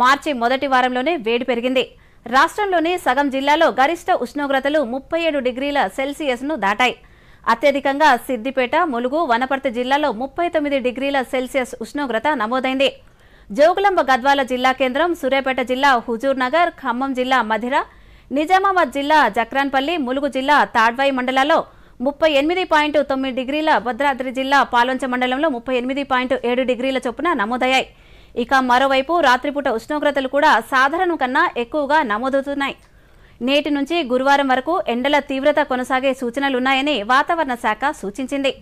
మార్చి మొదటి వారంలోనే వేడి పెరిగింది రాష్ట్రంలోని సగం జిల్లాలో గరిష్ట ఉష్ణోగ్రతలు ముప్పై ఏడు డిగ్రీల సెల్సియస్ను దాటాయి అత్యధికంగా సిద్దిపేట ములుగు వనపర్తి జిల్లాలో ముప్పై తొమ్మిది డిగ్రీల సెల్సియస్ ఉష్ణోగ్రత నమోదైంది జోగులంబ గద్వాల జిల్లా కేంద్రం సూర్యాపేట జిల్లా హుజూర్నగర్ ఖమ్మం జిల్లా మధిర నిజామాబాద్ జిల్లా జక్రాన్పల్లి ములుగు జిల్లా తాడ్వాయి మండలాల్లో ముప్పై ఎనిమిది పాయింట్ తొమ్మిది డిగ్రీల భద్రాద్రి జిల్లా పాలొంచ మండలంలో ముప్పై ఎనిమిది పాయింట్ ఏడు డిగ్రీల చొప్పున నమోదయ్యాయి ఇక మరోవైపు రాత్రిపూట ఉష్ణోగ్రతలు కూడా సాధారణం కన్నా ఎక్కువగా నమోదవుతున్నాయి నేటి నుంచి గురువారం వరకు ఎండల తీవ్రత కొనసాగే సూచనలున్నాయని వాతావరణ శాఖ సూచించింది